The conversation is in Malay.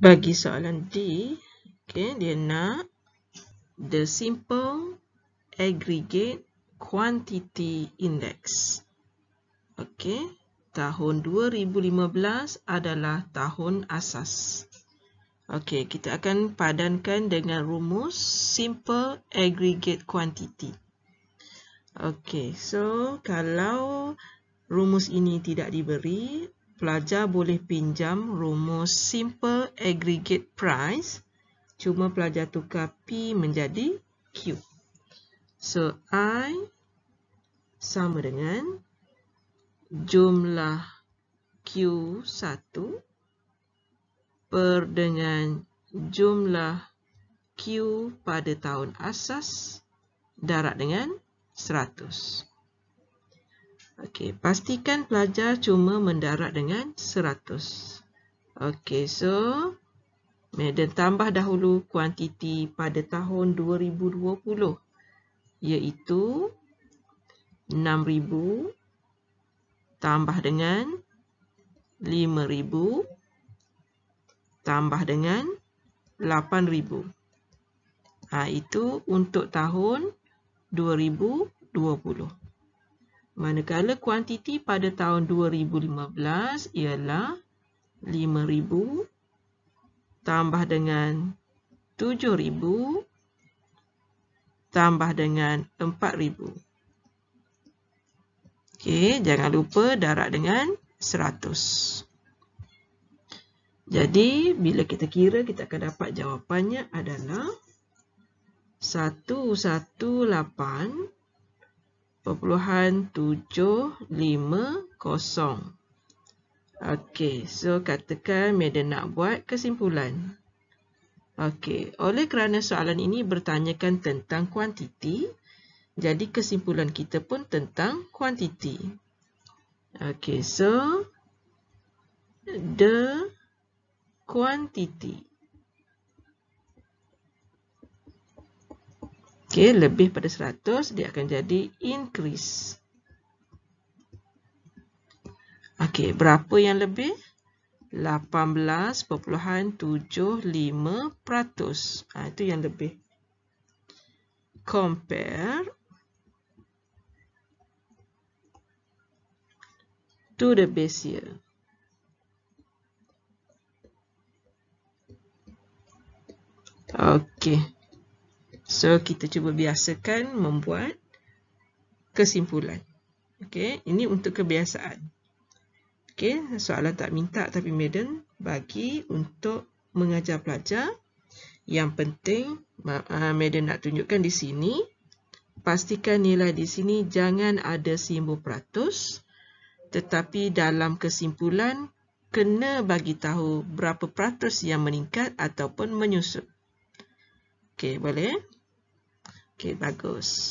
bagi soalan D, okay, dia nak the simple aggregate quantity index. Okay, tahun 2015 adalah tahun asas. Okay, kita akan padankan dengan rumus simple aggregate quantity. Okay, so kalau rumus ini tidak diberi, pelajar boleh pinjam rumus simple aggregate price cuma pelajar tukar P menjadi Q so I sama dengan jumlah Q1 per dengan jumlah Q pada tahun asas darat dengan 100 Okey, pastikan pelajar cuma mendarat dengan 100. Okey, so Madam tambah dahulu kuantiti pada tahun 2020 iaitu 6,000 tambah dengan 5,000 tambah dengan 8,000. Ha, itu untuk tahun 2020. Manakala kuantiti pada tahun 2015 ialah 5,000 tambah dengan 7,000 tambah dengan 4,000. Okey, jangan lupa darab dengan 100. Jadi, bila kita kira, kita akan dapat jawapannya adalah 118 tujuh lima kosong. Okey, so katakan Madam nak buat kesimpulan. Okey, oleh kerana soalan ini bertanyakan tentang kuantiti, jadi kesimpulan kita pun tentang kuantiti. Okey, so the quantity. Okey, lebih pada 100 dia akan jadi increase. Okey, berapa yang lebih? 18.75%. Ha, itu yang lebih. Compare to the base year. Okay. So, kita cuba biasakan membuat kesimpulan. Okey, ini untuk kebiasaan. Okey, soalan tak minta tapi Madam bagi untuk mengajar pelajar. Yang penting, Madam ah, nak tunjukkan di sini. Pastikan nilai di sini jangan ada simbol peratus. Tetapi dalam kesimpulan, kena bagi tahu berapa peratus yang meningkat ataupun menyusut. Okey, boleh? Okay, bagus.